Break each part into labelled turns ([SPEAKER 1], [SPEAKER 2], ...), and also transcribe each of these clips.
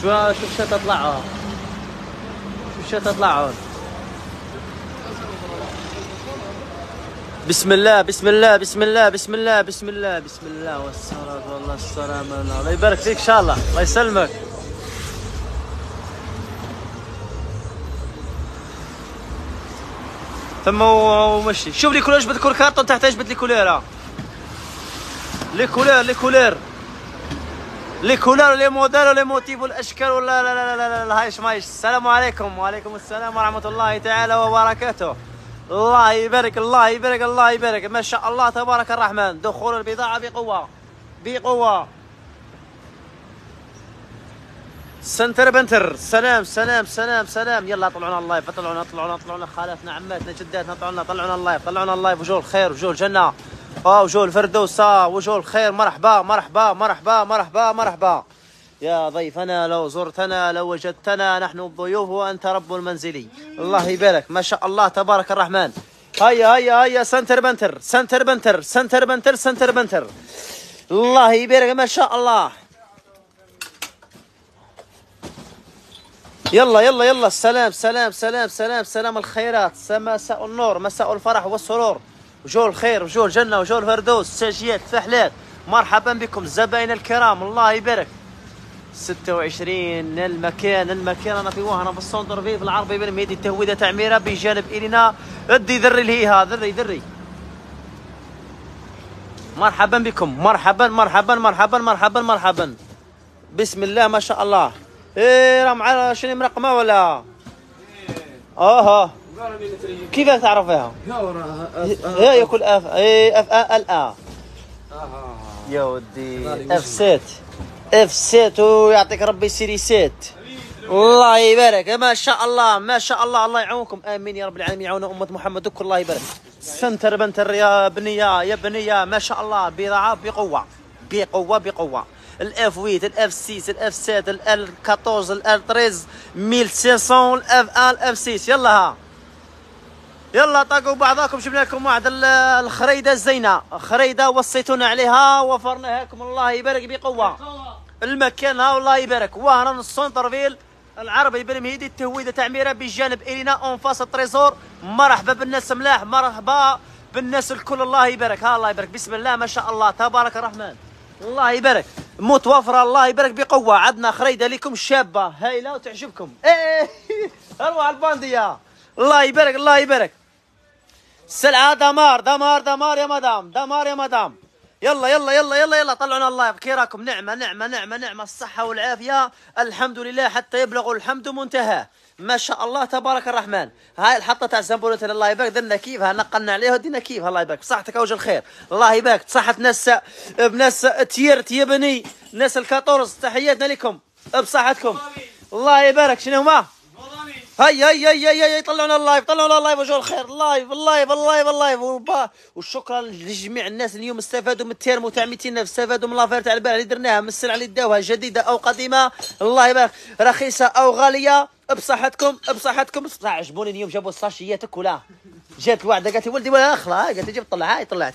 [SPEAKER 1] شو شو شو تطلع شو شو تطلع هون بسم الله بسم الله بسم الله بسم الله بسم الله بسم الله والصلاة والله السلامة الله يبارك فيك إن شاء الله الله يسلمك ثم ومشي شوف لي كلش جبت لك الكارطون تحت جبت لي كولير لي كولير لي كولير لي كولور لي موديل لي موتيف والاشكال ولا لا لا لا لا, لا هايش مايش السلام عليكم وعليكم السلام ورحمه الله تعالى وبركاته الله يبارك الله يبارك الله يبارك ما شاء الله تبارك الرحمن دخول البضاعه بقوه بقوه سنتر بنتر سلام سلام سلام سلام يلا طلعونا اللايف طلعونا طلعونا طلعونا خالاتنا عماتنا جداتنا طلعونا طلعونا اللايف طلعونا اللايف وجوه الخير وجوه الجنه آه، وجو الفردوسة آه، وجو الخير مرحبا مرحبا مرحبا مرحبا مرحبا يا ضيفنا لو زرتنا لو وجدتنا نحن الضيوف وأنت رب المنزل الله يبارك ما شاء الله تبارك الرحمن هيا هيا هيا سنتر بنتر سنتر بنتر سنتر بنتر سنتر بنتر الله يبارك ما شاء الله يلا يلا يلا السلام سلام سلام سلام سلام الخيرات مساء النور مساء الفرح والسرور وجو الخير وجو الجنه وجو الفردوس ساجيات فحلات مرحبا بكم الزباين الكرام الله يبارك 26 المكان المكان انا في وهنا في السونتر في العربي بن ميدي التهويده تاع ميرا بجانب الينا ادي ذري لهيها ذري ذري مرحبا بكم مرحبا مرحبا مرحبا مرحبا مرحبا بسم الله ما شاء الله ايه راه مع شنو مرقمه ولا اها كيف تعرف فيها؟ يا ياكل اف اف ال ا يا ودي اف سات اف سات ويعطيك ربي سيري سات الله يبارك ما شاء الله ما شاء الله الله يعونكم امين يا رب العالمين يعون امه محمد وكل الله يبارك سنتر بنتر يا بنيه يا بنيه ما شاء الله بضاعه بقوه بقوه بقوه الاف 8 الاف 6 الاف 7 ال 14 ال 13 1500 الاف 1 الاف 6 يلا ها يلا طاقوا بعضاكم جبنا لكم واحد الخريده الزينه خريده وصيتونا عليها وفرناها لكم الله يبارك بقوه المكان ها والله يبارك وهران السونترفيل العربي بالمهيدي التهويده تاع بجانب الينا اون فاس التريزور مرحبا بالناس ملاح مرحبا بالناس الكل الله يبارك ها الله يبارك بسم الله ما شاء الله تبارك الرحمن الله يبارك متوفره الله يبارك بقوه عندنا خريده لكم شابه هايله وتعجبكم ايه اروع البانديه الله يبارك الله يبارك سلعة آه، دمار دمار دمار يا مدام دمار يا مدام يلا يلا يلا يلا يلا طلعونا الله كيراكم نعمة نعمة نعمة نعمة الصحة والعافية الحمد لله حتى يبلغ الحمد منتهى ما شاء الله تبارك الرحمن هاي الحطة تاع سمبولتنا الله يبارك درنا كيفها نقلنا عليها ودينا كيفها الله يبارك صحتك أوجه الخير الله يبارك صحة ناس بناس تيرت يبني ناس الكاتورز تحياتنا لكم بصحتكم الله يبارك شنو هما هاي هاي هاي هاي هاي طلعونا اللايف طلعونا اللايف وجوه الخير اللايف اللايف اللايف اللايف وشكرا لجميع الناس اليوم استفادوا من التيرمو تاع 200000 استفادوا من لافير تاع البارح اللي درناها من السلعه اللي داوها جديده او قديمه الله يبارك رخيصه او غاليه بصحتكم بصحتكم بصح عجبوني اليوم جابوا الساشياتك ولا جات الوعدة قالت لي ولدي ولا اخلا قالت لي جيب طلع هاي طلعت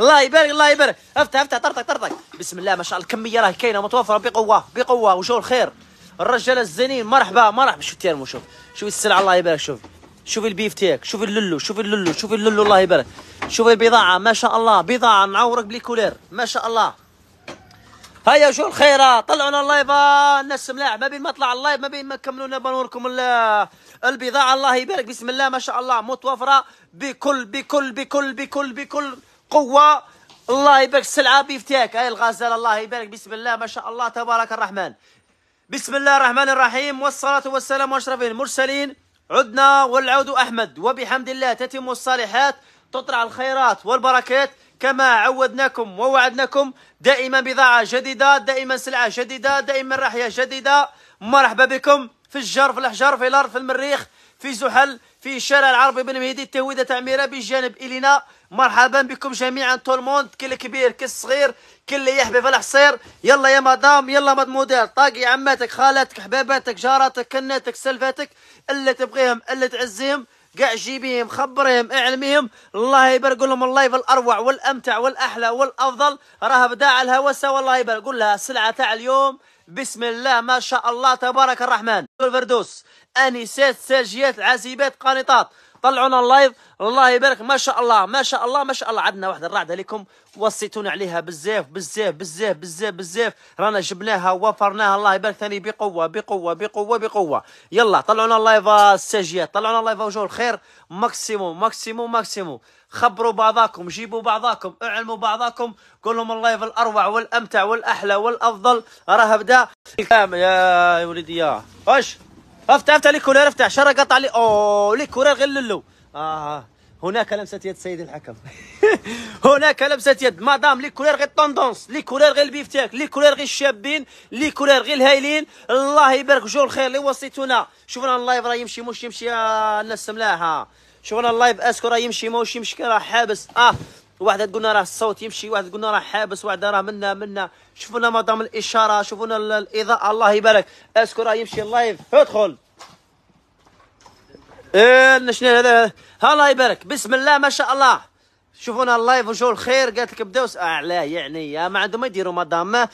[SPEAKER 1] الله يبارك الله يبارك افتح افتح طرطق طرطق بسم الله ما شاء الله الكميه راه كاينه متوفره بقوه بقوه وجو الخير الرجال الزينين مرحبا مرحبا شوف تيرمو شوف شوف السلعه الله يبارك شوف شوف البيف تيك شوف اللولو شوف اللولو شوف اللولو الله يبارك شوف البضاعه ما شاء الله بضاعه نعورك بلي كولير ما شاء الله هيا شو الخيرة طلعونا اللايف الناس ملاح ما بين ما طلع اللايف ما بين ما كملونا بنوركم البضاعة الله يبارك بسم الله ما شاء الله متوفرة بكل بكل بكل بكل بكل قوة الله يبارك السلعة بيفتاك هاي الغزال الله يبارك بسم الله ما شاء الله تبارك الرحمن بسم الله الرحمن الرحيم والصلاة والسلام أشرف المرسلين عدنا والعود أحمد وبحمد الله تتم الصالحات تطلع الخيرات والبركات كما عودناكم ووعدناكم دائما بضاعة جديدة دائما سلعة جديدة دائما رحية جديدة مرحبا بكم في الجار في الأحجار في الأرض في المريخ في زحل في الشارع العربي بن مهدي التهويدة تعميرة بجانب إلينا مرحبا بكم جميعا طول موند كل كبير كل صغير كل يحبي في الحصير يلا يا مدام يلا مد مدير طاقي عماتك خالاتك حباباتك جاراتك كناتك سلفاتك اللي تبغيهم اللي تعزيهم كاع جيبيهم خبريهم اعلميهم الله يبارك لهم اللايف الاروع والامتع والاحلى والافضل راه بداع الهوسه والله يبارك قول لها السلعه تاع اليوم بسم الله ما شاء الله تبارك الرحمن الفردوس انسات ساجيات عزيبات قانطات طلعونا اللايف الله يبارك ما شاء الله ما شاء الله ما شاء الله عندنا واحده الرعده لكم وصيتونا عليها بزاف بزاف بزاف بزاف بزاف رانا جبناها وفرناها الله يبارك ثاني بقوه بقوه بقوه بقوه يلا طلعونا اللايف الساجيات طلعونا اللايف وجوه الخير ماكسيموم ماكسيموم ماكسيموم خبروا بعضاكم جيبوا بعضاكم اعلموا بعضاكم قول لهم اللايف الاروع والامتع والاحلى والافضل راه بدا يا وليدي يا واش افتح افتح لي كولير افتح شرى قطع لي اوه لي كولير غير للو اه هناك لمسه يد سيد الحكم هناك لمسه يد مدام لي كولير غير طوندونس لي كولير غير البيفتاك لي كولير غير الشابين لي كولير غير الهايلين الله يبارك جو الخير اللي وصيتونا شوفنا اللايف راه يمشي مش يمشي آه، الناس ملاحة شوفنا اللايف اسكو راه يمشي مش يمشي راه حابس اه واحد تقولنا راه الصوت يمشي واحد تقولنا راه حابس واحد راه منا منا شوفونا مدام الاشاره شوفونا الاضاءه الله يبارك اسكو راه يمشي اللايف ادخل ايه شنو هذا الله يبارك بسم الله ما شاء الله شوفونا اللايف وشو الخير قالت لك بداو اعلاه يعني ما عندهم ما يديروا مدام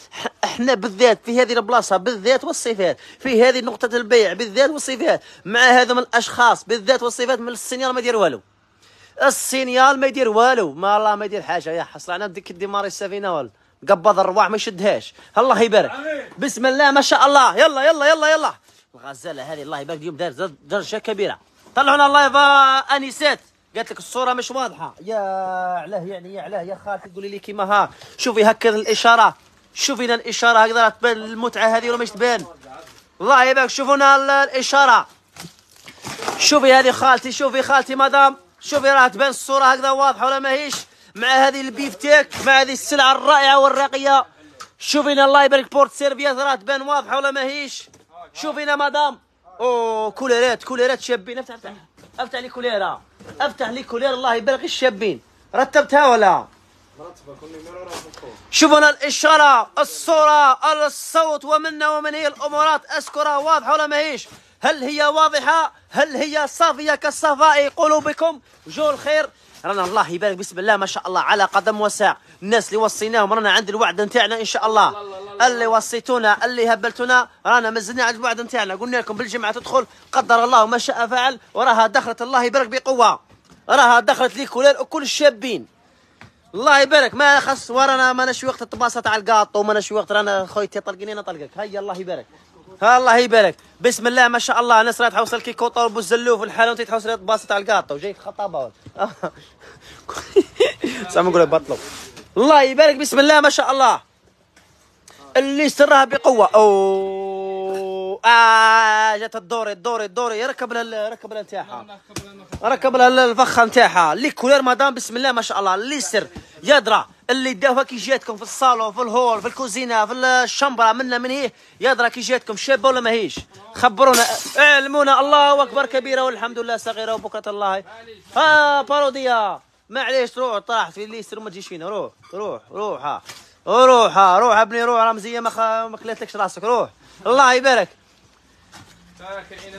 [SPEAKER 1] احنا بالذات في هذه البلاصه بالذات والصفات في هذه نقطه البيع بالذات والصفات مع هذم الاشخاص بالذات والصفات من السنين ما يدير والو السينيال ما يدير والو ما الله ما يدير حاجه يا حصل انا بديك ديماري السفينه ولا قبض الرواح ما يشدهاش الله يبارك بسم الله ما شاء الله يلا يلا يلا يلا الغزاله هذه الله يبارك اليوم دار درجه كبيره طلعونا اللايف انيسات قالت لك الصوره مش واضحه يا علاه يعني يا علاه يا خالتي قولي لي كيما ها شوفي هكا الاشاره شوفي الاشاره هكذا راه تبان المتعه هذه ولا مش تبان الله يبارك شوفونا الاشاره شوفي هذه خالتي شوفي خالتي مدام شوفي راه تبان الصوره هكذا واضحه ولا ماهيش مع هذه البيفتيك مع هذه السلعه الرائعه والراقيه شوفينا الله يبارك بورت سيرفيات راه تبان واضحه ولا ماهيش شوفينا مدام او كوليرات كوليرات شابين افتح افتح افتح لي كوليره افتح لي كوليره الله يبارك الشابين رتبتها ولا هنا الاشاره الصوره الصوت ومنا ومن هي الامورات اسكره واضحه ولا ماهيش هل هي واضحة هل هي صافية كالصفاء قلوبكم جو الخير رانا الله يبارك بسم الله ما شاء الله على قدم وساق الناس اللي وصيناهم رانا عند الوعد نتاعنا ان شاء الله اللي وصيتونا اللي هبلتونا رانا مازلنا عند الوعد نتاعنا قلنا لكم بالجمعه تدخل قدر الله ما شاء فعل وراها دخلت الله يبارك بقوه راها دخلت لكل كل الشابين الله يبارك ما خص ورانا ما نشوي وقت الطباسه تاع القاط وما نشوي وقت رانا خويا طلقني انا طلقك هيا الله يبارك الله يبارك بسم الله ما شاء الله الناس راه تحوصل كي كوطه والزلوف والحاله وانت تحوصل الطباسه تاع القاط وجاي طيب، خطابه سامع نقول بطلوا الله يبارك بسم الله ما شاء الله اللي سرها بقوه اوه آه جات الدوري الدوري الدوري ركب لها ركب لها نتاعها ركب لها الفخه نتاعها لي كولير مدام بسم الله ما شاء الله سر يدرى اللي داوها كي جاتكم في الصالون في الهول في الكوزينه في الشمبره منا من هي يدرى كي جاتكم شابه ولا ماهيش خبرونا اعلمونا الله اكبر كبيره والحمد لله صغيره وبكره الله ها باروديا معليش روح طاحت في سر وما تجيش فينا روح روح روح ها روح ها روح ابني روح رمزيه ما خ... ما كلاتلكش راسك روح الله يبارك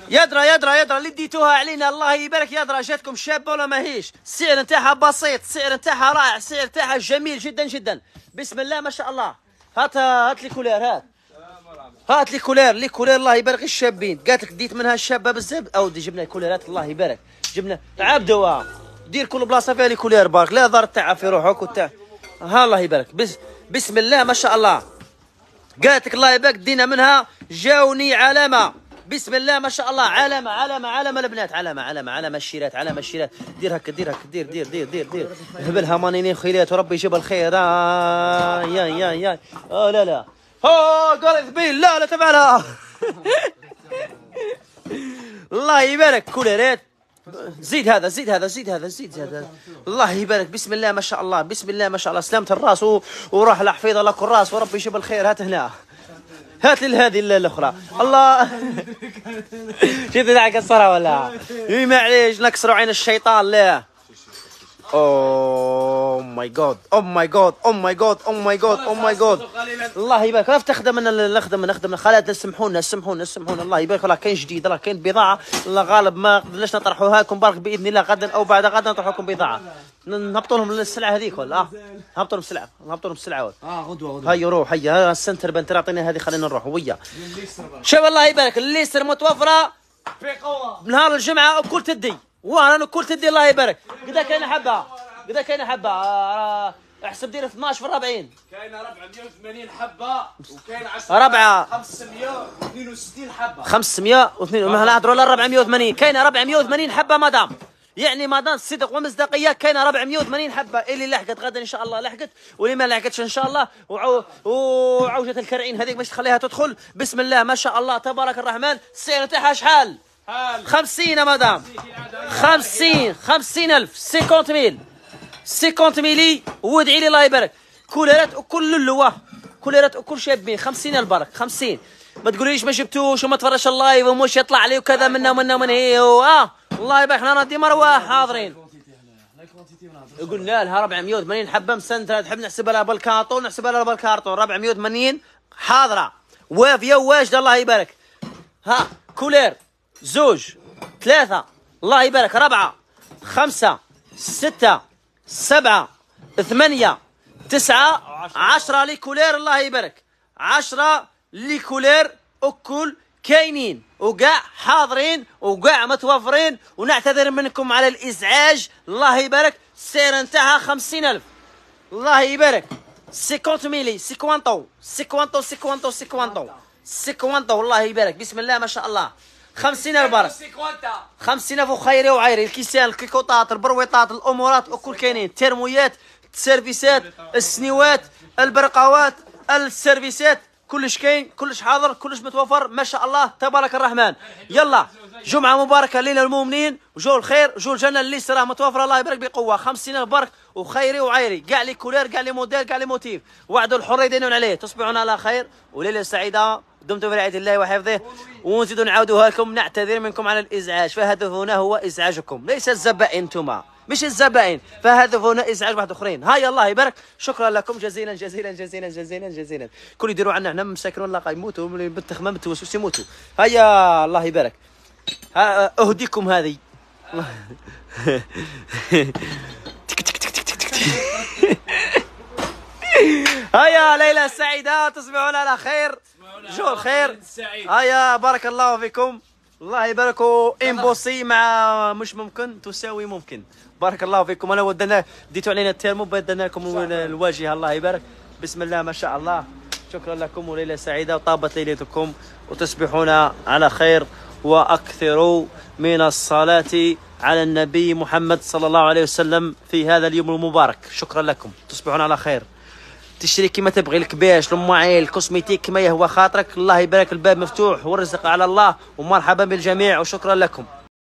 [SPEAKER 1] يدرى يدرى يدرى اللي ديتوها علينا الله يبارك يدرى جاتكم شابه ولا ماهيش السعر نتاعها بسيط السعر نتاعها رائع السعر نتاعها جميل جدا جدا بسم الله ما شاء الله هات هات لي كولير هات هات لي كولير لي كولير الله يبارك الشابين قالت لك ديت منها الشابه بزاف او دي جبنا كوليرات الله يبارك جبنا عبدوا دير كل بلاصه فيها لي كولير بارك لا ضر تاعها في روحك وتاع ها الله يبارك بس بسم الله ما شاء الله قالت لك الله يبارك دينا منها جاوني علامه بسم الله ما شاء الله علامة علامة علامة البنات علامة علامة علامة الشيرات علامة الشيرات دير هكا دير هكا دير دير دير دير دير هبلها مانيني خيرات وربي يجيب الخير يا آه، يا يا او آه، لا لا او قالت بيل لا لا تفعلها الله يبارك كوليرات زيد هذا زيد هذا زيد هذا زيد هذا الله يبارك بسم الله ما شاء الله بسم الله ما شاء الله سلامة الراس وراح الحفيظة لك الراس وربي يجيب الخير هات هنا هات لي هذه الاخرى الله شفت ذاك كسرها ولا اي معليش نكسروا عين الشيطان لا او ماي جاد او ماي جاد او ماي جاد او ماي جاد او ماي جاد الله يبارك راه تخدم انا نخدم نخدم خالات سمحونا سمحونا سمحونا الله يبارك راه كاين جديد راه كاين بضاعه الله غالب ما قدرناش نطرحوها لكم برك باذن الله غدا او بعد غدا نطرح لكم بضاعه نهبطوا لهم السلعه هذيك ولا اه نهبطوا لهم السلعه نهبطوا لهم السلعه ولا اه غدوه غدوه هيا روح هيا السنتر بنت اعطيني هذه خلينا نروح ويا شوف الله يبارك الليستر متوفره في قوه نهار الجمعه وكل تدي وانا كل تدي الله يبارك قدا كاينه حبه قدا كاينه حبه آه، احسب دير 12 في الرابعين كاينه 480 حبه وكاين 10 ربعه 562 حبه و2 ما نهضروا على 480 كاينه 480 حبه مدام يعني ما دام الصدق ومصداقيه كاينه 480 حبه اللي لحقت غدا ان شاء الله لحقت واللي ما لحقتش ان شاء الله وعوجه الكرعين هذيك باش تخليها تدخل بسم الله ما شاء الله تبارك الرحمن السعر تاعها شحال؟ 50 مدام 50 50 الف 50 ميل 50 ميلي وادعي لي الله يبارك كولرات وكل اللواه كولرات وكل شابين 50 البرك 50 ما تقوليش ما جبتوش وما تفرجش اللايف ومش يطلع لي وكذا منا ومنا ومن هي إيه، اه الله يبارك حنا راه ديما رواح حاضرين قلنا لها 480 حبه مسنتره تحب نحسبها لها بالكارطون نحسبها لها بالكارطون 480 حاضره وافيه واجده الله يبارك ها كولير زوج ثلاثه الله يبارك ربعه خمسه سته سبعه ثمانيه تسعه عشره لي كولير الله يبارك عشره لي كولير اكل كاينين وكاع حاضرين وكاع متوفرين ونعتذر منكم على الازعاج الله يبارك السعر نتاعها خمسين الف الله يبارك سيكونت ميلي سيكوانطو سيكوانطو سيكوانطو سيكوانطو سيكوانتو الله يبارك بسم الله ما شاء الله خمسين برك خمسين الف وخيري وعيري الكيسان الكيكوطات البرويطات الامورات وكل كاينين الترمويات السيرفيسات السنيوات البرقاوات السيرفيسات كلش كاين كلش حاضر كلش متوفر ما شاء الله تبارك الرحمن يلا جمعه مباركه لنا المؤمنين وجو الخير وجو الجنه اللي راه متوفره الله يبارك بقوه خمس سنين برك وخيري وعيري كاع لي كولير كاع لي موديل كاع لي موتيف وعدوا الحريه عليه تصبحون على خير وليله سعيده دمتم في رعايه الله وحفظه ونزيدوا نعاودوها لكم نعتذر منكم على الازعاج فهدفنا هو ازعاجكم ليس الزبائن انتما مش الزبائن فهذا هنا إزعاج واحد اخرين هاي الله يبارك شكرا لكم جزيلا جزيلا جزيلا جزيلا جزيلا كل يديروا عنا هنا مساكن والله يموتوا بالتخمام توسوس يموتوا هيا الله يبارك اهديكم هذه هيا ليلة سعيدة تصبحون على خير جو الخير هيا بارك الله فيكم الله يبارك امبوسي مع مش ممكن تساوي ممكن بارك الله فيكم انا ودنا ديتوا علينا التيرمو بدلنا لكم الواجهه الله يبارك بسم الله ما شاء الله شكرا لكم وليله سعيده وطابت ليلتكم وتصبحون على خير واكثروا من الصلاه على النبي محمد صلى الله عليه وسلم في هذا اليوم المبارك شكرا لكم تصبحون على خير تشري كما تبغي الكباش المعيل الكوسميتيك كما يهوى خاطرك الله يبارك الباب مفتوح والرزق على الله ومرحبا بالجميع وشكرا لكم